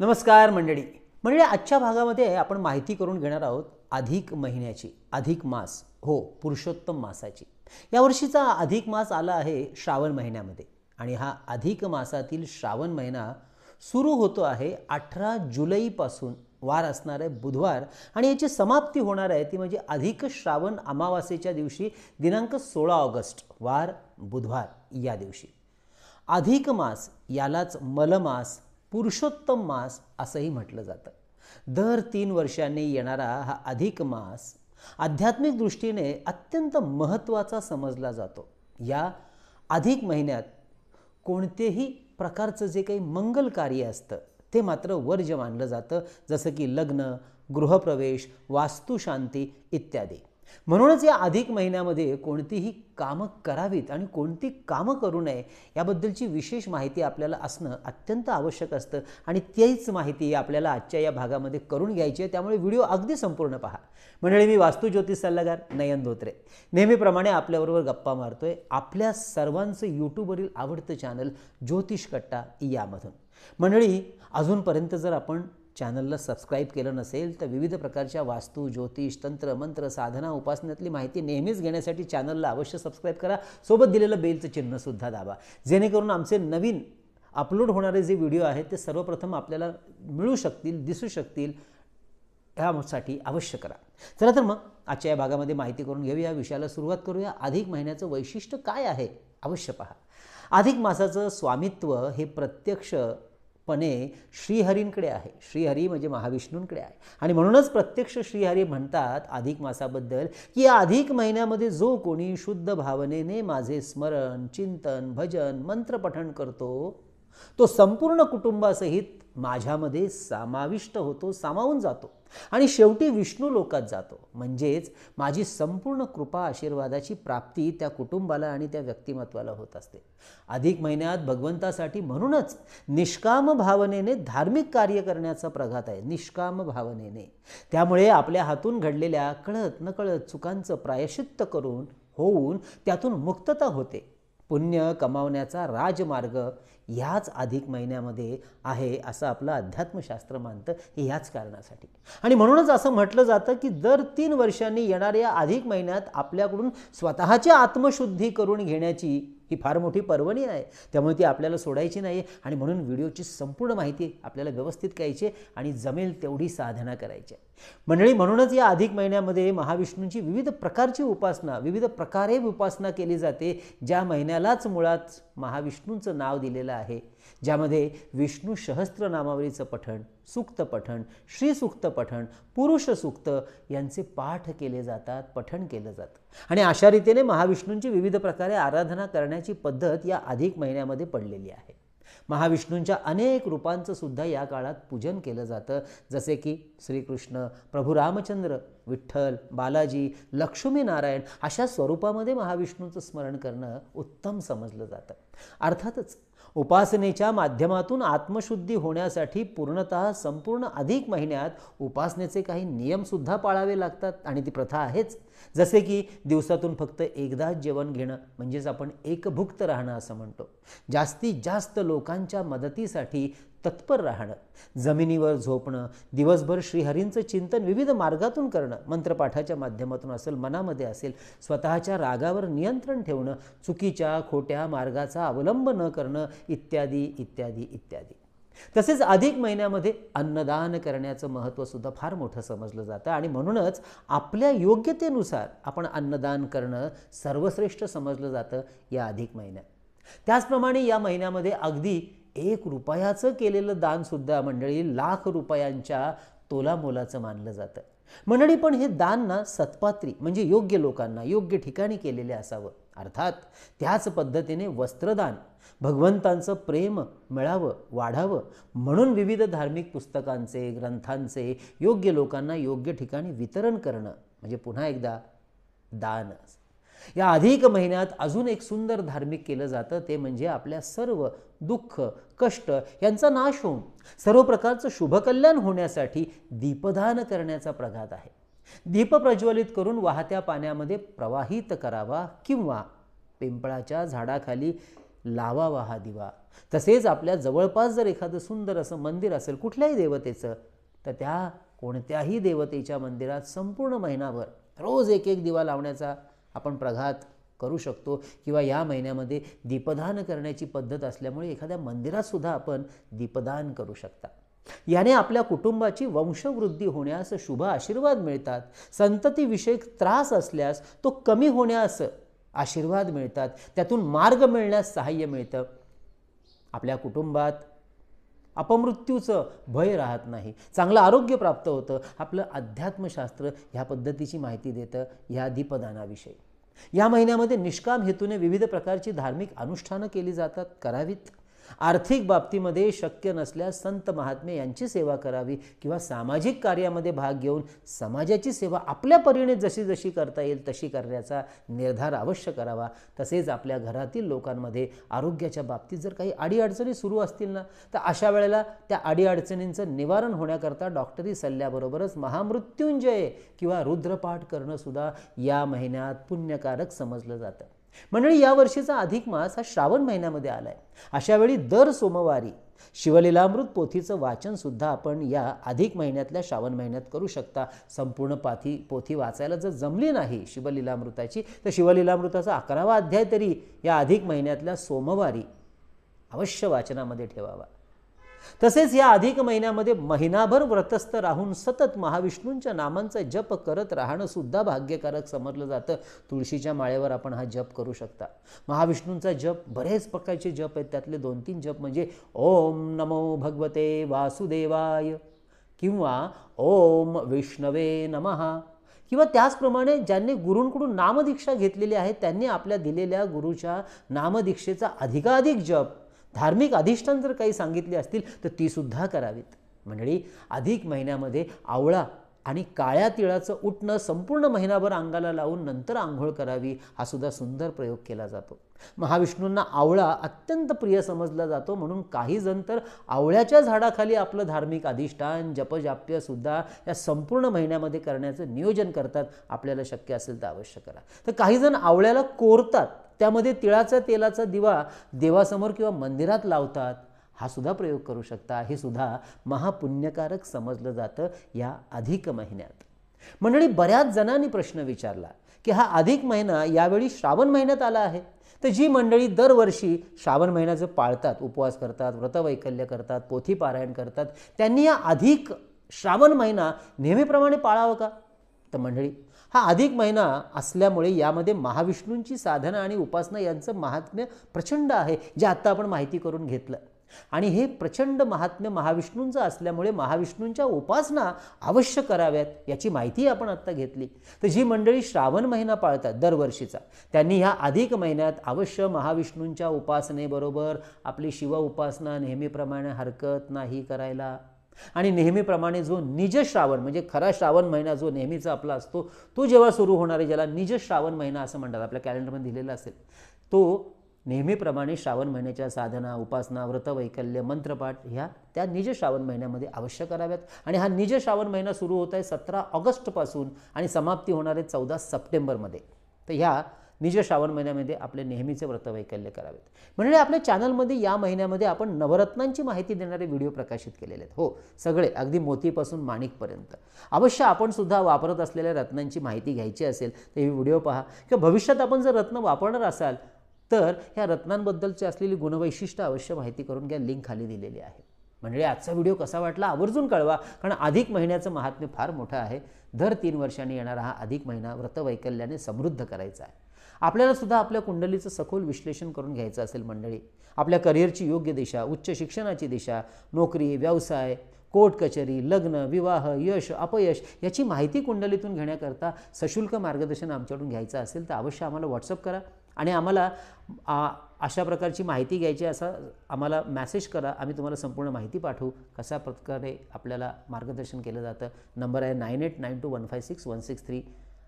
नमस्कार मंडळी मंडळी आजच्या भागामध्ये आपण माहिती करून घेणार आहोत अधिक महिन्याची अधिक मास हो पुरुषोत्तम मासाची यावर्षीचा अधिक मास आला आहे श्रावण महिन्यामध्ये आणि हा अधिक मासातील श्रावण महिना सुरू होतो आहे अठरा जुलैपासून वार असणार आहे बुधवार आणि याची समाप्ती होणार आहे ती म्हणजे अधिक श्रावण अमावास्येच्या दिवशी दिनांक सोळा ऑगस्ट वार बुधवार या दिवशी अधिक मास यालाच मलमास पुरुषोत्तम मास असंही म्हटलं जातं दर तीन वर्षांनी येणारा हा अधिक मास आध्यात्मिक दृष्टीने अत्यंत महत्त्वाचा समजला जातो या अधिक महिन्यात कोणतेही प्रकारचं जे काही मंगल कार्य असतं ते मात्र वर्ज्य मानलं जातं जसं की लग्न गृहप्रवेश वास्तुशांती इत्यादी म्हणूनच या अधिक महिन्यामध्ये कोणतीही कामं करावीत आणि कोणती कामं करू नये याबद्दलची विशेष माहिती आपल्याला असणं अत्यंत आवश्यक असतं आणि तीच माहिती आपल्याला आजच्या या भागामध्ये करून घ्यायची आहे त्यामुळे व्हिडिओ अगदी संपूर्ण पहा मंडळी मी वास्तू ज्योतिष सल्लागार नयन धोत्रे नेहमीप्रमाणे आपल्याबरोबर गप्पा मारतोय आपल्या सर्वांचं यूट्यूबवरील आवडतं चॅनल ज्योतिष कट्टा यामधून मंडळी अजूनपर्यंत जर आपण चॅनलला सबस्क्राईब केलं नसेल तर विविध प्रकारच्या वास्तू ज्योतिष तंत्र मंत्र साधना उपासनातली माहिती नेहमीच घेण्यासाठी चॅनलला अवश्य सबस्क्राईब करा सोबत दिलेलं बेलचं चिन्हसुद्धा दाबा जेणेकरून आमचे नवीन अपलोड होणारे जे व्हिडिओ आहेत ते सर्वप्रथम आपल्याला मिळू शकतील दिसू शकतील त्यासाठी अवश्य करा चला तर मग आजच्या या भागामध्ये माहिती करून घेऊया विषयाला सुरुवात करूया अधिक महिन्याचं वैशिष्ट्य काय आहे अवश्य पहा अधिक मासाचं स्वामित्व हे प्रत्यक्ष पणे श्रीहरींकडे आहे श्रीहरी म्हणजे महाविष्णूंकडे आहे आणि म्हणूनच प्रत्यक्ष श्रीहरी म्हणतात अधिक मासाबद्दल की या अधिक महिन्यामध्ये जो कोणी शुद्ध भावनेने माझे स्मरण चिंतन भजन मंत्रपठण करतो तो संपूर्ण कुटुंबासहित माझ्यामध्ये समाविष्ट होतो सामावून जातो आणि शेवटी विष्णू लोकात जातो म्हणजेच माझी संपूर्ण कृपा आशीर्वादाची प्राप्ती त्या कुटुंबाला आणि त्या व्यक्तिमत्वाला होत असते अधिक महिन्यात भगवंतासाठी म्हणूनच निष्काम भावनेने धार्मिक कार्य करण्याचा प्रघात आहे निष्काम भावनेने त्यामुळे आपल्या हातून घडलेल्या कळत नकळत चुकांचं प्रायश्चित्त करून होऊन त्यातून मुक्तता होते पुण्य कमावण्याचा राजमार्ग ह्याच अधिक महिन्यामध्ये आहे असं आपलं अध्यात्मशास्त्र मानतं याच कारणासाठी आणि म्हणूनच असं म्हटलं जातं की दर तीन वर्षांनी येणाऱ्या अधिक महिन्यात आपल्याकडून स्वतःची आत्मशुद्धी करून घेण्याची ही फार मोठी पर्वणी आहे त्यामुळे ती आपल्याला सोडायची नाही आणि म्हणून व्हिडिओची संपूर्ण माहिती आपल्याला व्यवस्थित करायची आणि जमेल तेवढी साधना करायची मंडळी म्हणूनच या अधिक महिन्यामध्ये महाविष्णूंची विविध प्रकारची उपासना विविध प्रकारे उपासना केली जाते ज्या महिन्यालाच मुळात महाविष्णूंचं नाव दिलेलं आहे ज्यामध्ये विष्णू सहस्त्र नामावलीचं पठण सुक्त पठण श्रीसुक्त पठण पुरुष सूक्त यांचे पाठ केले जातात पठण केलं जातं आणि अशा रीतीने महाविष्णूंची विविध प्रकारे आराधना करण्याची पद्धत या अधिक महिन्यामध्ये पडलेली आहे महाविष्णूंच्या अनेक रूपांचं सुद्धा या काळात पूजन केलं जातं जसे की श्रीकृष्ण प्रभू रामचंद्र विठ्ठल बालाजी लक्ष्मीनारायण अशा स्वरूपामध्ये महाविष्णूंचं स्मरण करणं उत्तम समजलं जातं अर्थातच उपासनेच्या माध्यमातून आत्मशुद्धी होण्यासाठी पूर्णतः संपूर्ण अधिक महिन्यात उपासनेचे काही नियमसुद्धा पाळावे लागतात आणि ती प्रथा आहेच जसे की दिवसातून फक्त एकदाच जेवण घेणं म्हणजेच आपण एकभुक्त राहणं असं म्हणतो जास्तीत जास्त लोकांच्या मदतीसाठी तत्पर राहणं जमिनीवर झोपणं दिवसभर श्रीहरींचं चिंतन विविध मार्गातून करणं मंत्रपाठाच्या माध्यमातून असेल मनामध्ये असेल स्वतःच्या रागावर नियंत्रण ठेवणं चुकीच्या खोट्या मार्गाचा अवलंब न करणं इत्यादी इत्यादी इत्यादी तसेच अधिक महिन्यामध्ये अन्नदान करण्याचं महत्त्वसुद्धा फार मोठं समजलं जातं आणि म्हणूनच आपल्या योग्यतेनुसार आपण अन्नदान करणं सर्वश्रेष्ठ समजलं जातं या अधिक महिन्यात त्याचप्रमाणे या महिन्यामध्ये अगदी एक रुपयाचं केलेलं दानसुद्धा मंडळी लाख रुपयांच्या तोलामोलाचं मानलं जातं मंडळी पण हे दान ना सत्पात्री म्हणजे योग्य लोकांना योग्य ठिकाणी केलेले असावं अर्थात त्याच पद्धतीने वस्त्रदान भगवंतांचं प्रेम मिळावं वाढावं म्हणून विविध धार्मिक पुस्तकांचे ग्रंथांचे योग्य लोकांना योग्य ठिकाणी वितरण करणं म्हणजे पुन्हा एकदा दान या अधिक महिन्यात अजून एक सुंदर धार्मिक केलं जातं ते म्हणजे आपल्या सर्व दुःख कष्ट यांचा नाश होऊन सर्व प्रकारचं शुभकल्याण होण्यासाठी दीपदान करण्याचा प्रघात आहे दीप प्रज्वलित करून वाहत्या पाण्यामध्ये प्रवाहित करावा किंवा पिंपळाच्या झाडाखाली लावावा हा दिवा तसेच आपल्या जवळपास जर एखादं सुंदर असं मंदिर असेल कुठल्याही देवतेचं तर त्या कोणत्याही देवतेच्या मंदिरात संपूर्ण महिनाभर रोज एक एक दिवा लावण्याचा आपण प्रघात करू शकतो किंवा या महिन्यामध्ये दीपदान करण्याची पद्धत असल्यामुळे एखाद्या मंदिरातसुद्धा आपण दीपदान करू शकता याने आपल्या कुटुंबाची वंशवृद्धी होण्यास शुभ आशीर्वाद मिळतात संततीविषयक त्रास असल्यास तो कमी होण्यास आशीर्वाद मिळतात त्यातून मार्ग मिळण्यास सहाय्य मिळतं आपल्या कुटुंबात अपमृत्यूचं भय राहत नाही चांगलं आरोग्य प्राप्त होतं आपलं अध्यात्मशास्त्र ह्या पद्धतीची माहिती देतं ह्या दीपदानाविषयी या महिन्यामध्ये निष्काम हेतूने विविध प्रकारची धार्मिक अनुष्ठानं केली जातात करावीत आर्थिक बाबतीमध्ये शक्य नसल्यास संत महात्मे यांची सेवा करावी किंवा सामाजिक कार्यामध्ये भाग घेऊन समाजाची सेवा आपल्या परीने जशी जशी करता येईल तशी करण्याचा निर्धार अवश्य करावा तसेच आपल्या घरातील लोकांमध्ये आरोग्याच्या बाबतीत जर काही अडीअडचणी सुरू असतील ना तर अशा वेळेला त्या अडीअडचणींचं निवारण होण्याकरता डॉक्टरी सल्ल्याबरोबरच महामृत्युंजय किंवा रुद्रपाठ सुद्धा या महिन्यात पुण्यकारक समजलं जातं मंडळी या वर्षीचा अधिक मास हा श्रावण महिन्यामध्ये आलाय अशा अशावेळी दर सोमवारी शिवलीलामृत पोथीचं वाचनसुद्धा आपण या अधिक महिन्यातल्या श्रावण महिन्यात करू शकता संपूर्ण पाथी पोथी वाचायला जर जमली नाही शिवलीलामृताची तर शिवलीलामृताचा अकरावा अध्याय तरी या अधिक महिन्यातल्या सोमवारी अवश्य वाचनामध्ये ठेवावा तसेच या अधिक महिन्यामध्ये महिनाभर व्रतस्थ राहून सतत महाविष्णूंच्या नामांचा जप करत राहणं सुद्धा भाग्यकारक समजलं जातं तुळशीच्या माळेवर आपण हा जप करू शकता महाविष्णूंचा जप बरेच प्रकारचे जप आहेत त्यातले दोन तीन जप म्हणजे ओम नमो भगवते वासुदेवाय किंवा ओम विष्णवे नमहा किंवा त्याचप्रमाणे ज्यांनी गुरूंकडून नामदीक्षा घेतलेली आहे त्यांनी आपल्या दिलेल्या गुरुच्या नामदीक्षेचा अधिकाधिक जप धार्मिक अधिष्ठान जर काही सांगितले असतील तर तीसुद्धा करावीत मंडळी अधिक महिन्यामध्ये आवळा आणि काळ्या तिळाचं उठणं संपूर्ण महिनाभर अंगाला लावून नंतर आंघोळ करावी हा सुद्धा सुंदर प्रयोग केला जातो महाविष्णूंना आवळा अत्यंत प्रिय समजला जातो म्हणून काही जण तर आवळ्याच्या झाडाखाली आपलं धार्मिक अधिष्ठान जपजाप्य सुद्धा या संपूर्ण महिन्यामध्ये करण्याचं नियोजन करतात आपल्याला शक्य असेल तर अवश्य करा तर काही जण आवळ्याला कोरतात त्यामध्ये तिळाचा तेलाचा दिवा देवासमोर किंवा मंदिरात लावतात हा सुद्धा प्रयोग करू शकता हे सुद्धा महापुण्यकारक समजलं जातं या अधिक महिन्यात मंडळी बऱ्याच जणांनी प्रश्न विचारला की हा अधिक महिना यावेळी श्रावण महिन्यात आला आहे तर जी मंडळी दरवर्षी श्रावण महिन्याचं पाळतात उपवास करतात व्रतवैकल्य करतात पोथी पारायण करतात त्यांनी या अधिक श्रावण महिना नेहमीप्रमाणे पाळावं का मंडळी हा अधिक महिना असल्यामुळे यामध्ये महाविष्णूंची साधना आणि उपासना यांचं महात्म्य प्रचंड आहे जे आत्ता आपण माहिती करून घेतलं आणि हे प्रचंड महात्म्य महाविष्णूंचं असल्यामुळे महाविष्णूंच्या उपासना अवश्य कराव्यात याची माहिती आपण आत्ता घेतली तर जी मंडळी श्रावण महिना पाळतात दरवर्षीचा त्यांनी ह्या अधिक महिन्यात अवश्य महाविष्णूंच्या उपासनेबरोबर आपली शिव उपासना नेहमीप्रमाणे हरकत नाही करायला आणि नेहमीप्रमाणे जो निज श्रावण म्हणजे खरा श्रावण महिना जो नेहमीचा आपला असतो तो, जेव्हा सुरू होणार आहे ज्याला निज श्रावण महिना असं म्हणतात आपल्या कॅलेंडरमध्ये दिलेला असेल तो नेहमीप्रमाणे श्रावण महिन्याच्या साधना उपासना व्रतवैकल्य मंत्रपाठ ह्या त्या निज श्रावण महिन्यामध्ये अवश्य कराव्यात आणि हा निज श्रावण महिना सुरू होत आहे सतरा ऑगस्टपासून आणि समाप्ती होणार आहे चौदा सप्टेंबरमध्ये तर ह्या निज श्रावण महिन्यामध्ये आपले नेहमीचे व्रतवैकल्य करावेत म्हणजे आपल्या चॅनलमध्ये या महिन्यामध्ये आपण नवरत्नांची माहिती देणारे व्हिडिओ प्रकाशित केलेले आहेत हो सगळे अगदी मोतीपासून माणिकपर्यंत अवश्य आपणसुद्धा वापरत असलेल्या रत्नांची माहिती घ्यायची असेल तर हे व्हिडिओ पहा किंवा भविष्यात आपण जर रत्न वापरणार असाल तर ह्या रत्नांबद्दलची असलेली गुणवैशिष्ट्य अवश्य माहिती करून घ्या लिंक खाली दिलेली आहे म्हणजे आजचा व्हिडिओ कसा वाटला आवर्जून कळवा कारण अधिक महिन्याचं महात्म्य फार मोठं आहे दर तीन वर्षांनी येणारा हा अधिक महिना व्रतवैकल्याने समृद्ध करायचा आहे आपल्याला सुद्धा आपल्या कुंडलीचं सखोल विश्लेषण करून घ्यायचं असेल मंडळी आपल्या करिअरची योग्य दिशा उच्च शिक्षणाची दिशा नोकरी व्यवसाय कोर्ट कचेरी लग्न विवाह यश अपयश याची माहिती कुंडलीतून घेण्याकरता सशुल्क मार्गदर्शन आमच्याकडून घ्यायचं असेल तर अवश्य आम्हाला व्हॉट्सअप करा आणि आम्हाला अशा प्रकारची माहिती घ्यायची असा आम्हाला मॅसेज करा आम्ही तुम्हाला संपूर्ण माहिती पाठवू कशा प्रकारे आपल्याला मार्गदर्शन केलं जातं नंबर आहे nine eight nine two one five six one six three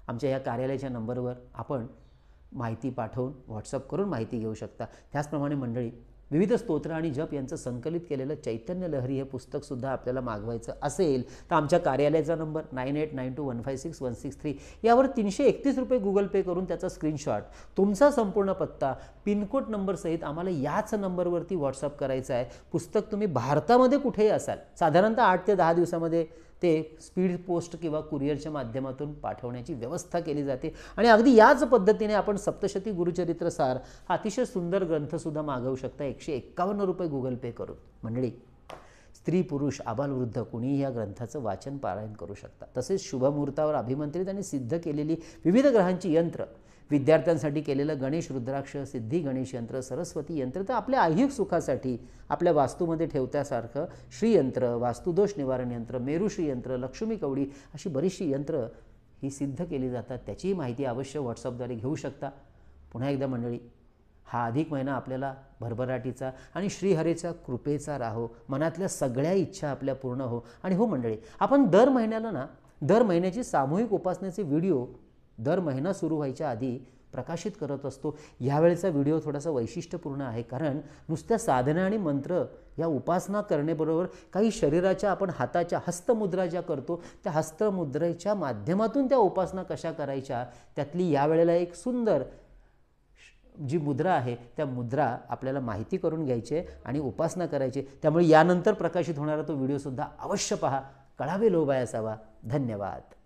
आमच्या या कार्यालयाच्या नंबरवर आपण माहिती पाठवून व्हॉट्सअप करून माहिती घेऊ शकता त्याचप्रमाणे मंडळी विविध स्तोत्र आणि जप यांचं संकलित केलेलं चैतन्य लहरी हे पुस्तकसुद्धा आपल्याला मागवायचं असेल तर आमच्या कार्यालयाचा number nine eight nine two one five six one six three यावर तीनशे एकतीस रुपये गुगल पे करून त्याचा स्क्रीनशॉट तुमचा संपूर्ण पत्ता पिनकोड नंबरसहित आम्हाला याच नंबरवरती व्हॉट्सअप करायचा आहे पुस्तक तुम्ही भारतामध्ये कुठेही असाल साधारणतः आठ ते दहा दिवसामध्ये ते स्पीड पोस्ट किंवा कुरिअरच्या माध्यमातून पाठवण्याची व्यवस्था केली जाते आणि अगदी याच पद्धतीने आपण सप्तशती गुरुचरित्रसार हा अतिशय सुंदर ग्रंथसुद्धा मागवू शकता एकशे एक्कावन्न रुपये गुगल पे करून मंडळी स्त्री पुरुष आबालवृद्ध कुणीही या ग्रंथाचं वाचन पारायण करू शकता तसेच शुभमुहूर्तावर अभिमंत्रित आणि सिद्ध केलेली विविध ग्रहांची यंत्र विद्यार्थ्यांसाठी केलेलं गणेश रुद्राक्ष सिद्धी गणेश यंत्र सरस्वती यंत्र तर आपल्या ऐहिक सुखासाठी आपल्या वास्तूमध्ये ठेवत्यासारखं श्रीयंत्र वास्तुदोष निवारण यंत्र मेरुश्री यंत्र लक्ष्मी कवडी अशी बरीचशी यंत्र ही सिद्ध केली जातात त्याचीही माहिती अवश्य व्हॉट्सअपद्वारे घेऊ शकता पुन्हा एकदा मंडळी हा अधिक महिना आपल्याला भरभराटीचा आणि श्रीहरेचा कृपेचा राहो मनातल्या सगळ्या इच्छा आपल्या पूर्ण हो आणि हो मंडळी आपण दर महिन्याला ना दर महिन्याची सामूहिक उपासनेचे व्हिडिओ दर महिना सुरू व्हायच्या आधी प्रकाशित करत असतो ह्यावेळेचा व्हिडिओ थोडासा वैशिष्ट्यपूर्ण आहे कारण नुसत्या साधना आणि मंत्र या उपासना करणेबरोबर काही शरीराच्या आपण हाताच्या हस्तमुद्रा ज्या करतो त्या हस्तमुद्रेच्या माध्यमातून त्या उपासना कशा करायच्या त्यातली यावेळेला एक सुंदर जी मुद्रा आहे त्या मुद्रा आपल्याला माहिती करून घ्यायचे आणि उपासना करायची त्यामुळे यानंतर प्रकाशित होणारा तो व्हिडिओसुद्धा अवश्य पहा कळावे लोबाय असावा धन्यवाद